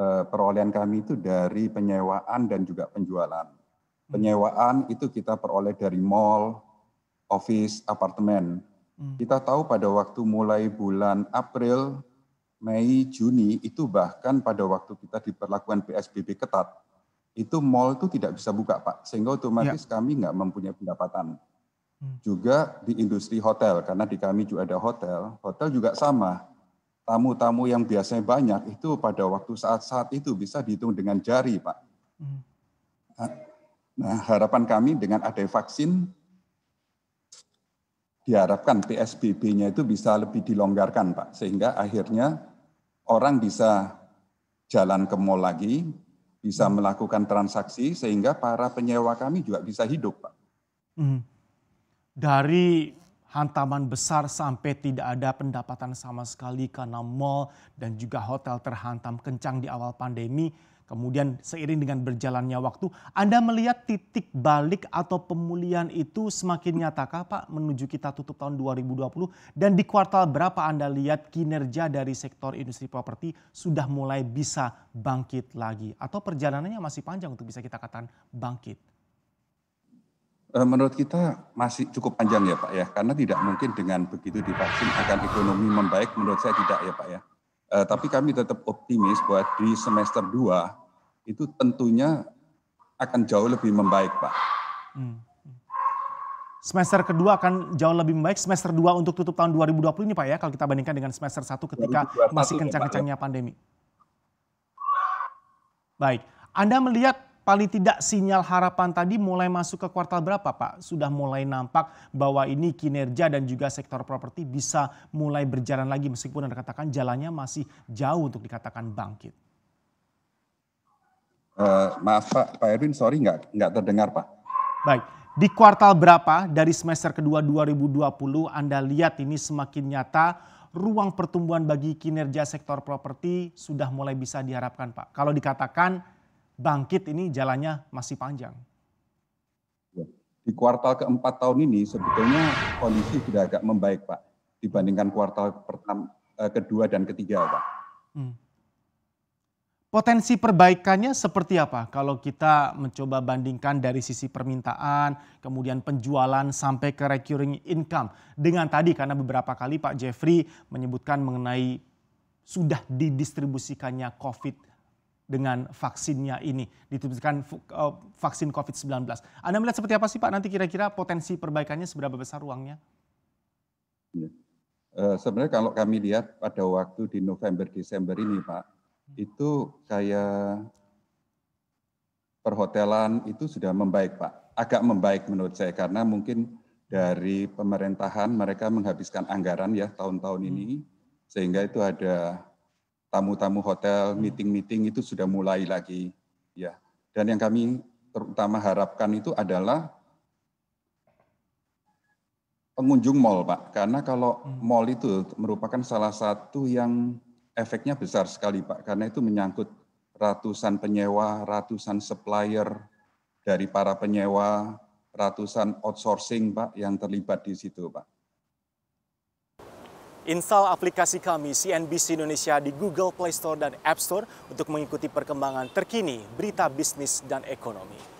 Eh, perolehan kami itu dari penyewaan dan juga penjualan. Hmm. Penyewaan itu kita peroleh dari mall, office, apartemen. Hmm. Kita tahu pada waktu mulai bulan April, Mei, Juni itu bahkan pada waktu kita diperlakukan PSBB ketat, itu mall itu tidak bisa buka Pak, sehingga otomatis ya. kami nggak mempunyai pendapatan. Hmm. Juga di industri hotel, karena di kami juga ada hotel, hotel juga sama tamu-tamu yang biasanya banyak itu pada waktu saat-saat itu bisa dihitung dengan jari, Pak. Hmm. Nah, harapan kami dengan ada vaksin diharapkan PSBB-nya itu bisa lebih dilonggarkan, Pak, sehingga akhirnya orang bisa jalan ke mall lagi, bisa hmm. melakukan transaksi sehingga para penyewa kami juga bisa hidup, Pak. Hmm. Dari hantaman besar sampai tidak ada pendapatan sama sekali karena mall dan juga hotel terhantam kencang di awal pandemi. Kemudian seiring dengan berjalannya waktu, Anda melihat titik balik atau pemulihan itu semakin nyatakah Pak menuju kita tutup tahun 2020? Dan di kuartal berapa Anda lihat kinerja dari sektor industri properti sudah mulai bisa bangkit lagi? Atau perjalanannya masih panjang untuk bisa kita katakan bangkit? Eh, menurut kita masih cukup panjang ya Pak ya, karena tidak mungkin dengan begitu divaksin akan ekonomi membaik, menurut saya tidak ya Pak ya. Eh, tapi kami tetap optimis bahwa di semester 2 itu tentunya akan jauh lebih membaik Pak. Hmm. Semester kedua akan jauh lebih membaik, semester 2 untuk tutup tahun 2020 ini Pak ya, kalau kita bandingkan dengan semester 1 ketika masih ya. kencang-kencangnya pandemi. Baik, Anda melihat paling tidak sinyal harapan tadi mulai masuk ke kuartal berapa Pak? Sudah mulai nampak bahwa ini kinerja dan juga sektor properti bisa mulai berjalan lagi meskipun Anda katakan jalannya masih jauh untuk dikatakan bangkit. Uh, maaf Pak, Pak Erwin, sorry nggak nggak terdengar Pak. Baik, di kuartal berapa dari semester kedua 2020 Anda lihat ini semakin nyata ruang pertumbuhan bagi kinerja sektor properti sudah mulai bisa diharapkan Pak. Kalau dikatakan bangkit ini jalannya masih panjang. Ya. Di kuartal keempat tahun ini sebetulnya kondisi sudah agak membaik Pak dibandingkan kuartal pertama, eh, kedua dan ketiga Pak. Hmm. Potensi perbaikannya seperti apa kalau kita mencoba bandingkan dari sisi permintaan, kemudian penjualan sampai ke recurring income dengan tadi karena beberapa kali Pak Jeffrey menyebutkan mengenai sudah didistribusikannya COVID 19 dengan vaksinnya ini, diterbitkan eh, vaksin COVID-19. Anda melihat seperti apa sih Pak nanti kira-kira potensi perbaikannya seberapa besar ruangnya? Iya. Eh, sebenarnya kalau kami lihat pada waktu di November-Desember ini Pak, hmm. itu kayak perhotelan itu sudah membaik Pak. Agak membaik menurut saya karena mungkin dari pemerintahan mereka menghabiskan anggaran ya tahun-tahun hmm. ini. Sehingga itu ada tamu-tamu hotel, hmm. meeting-meeting itu sudah mulai lagi ya. Dan yang kami terutama harapkan itu adalah pengunjung mall, Pak. Karena kalau hmm. mall itu merupakan salah satu yang efeknya besar sekali, Pak. Karena itu menyangkut ratusan penyewa, ratusan supplier dari para penyewa, ratusan outsourcing, Pak, yang terlibat di situ, Pak. Install aplikasi kami CNBC Indonesia di Google Play Store dan App Store untuk mengikuti perkembangan terkini berita bisnis dan ekonomi.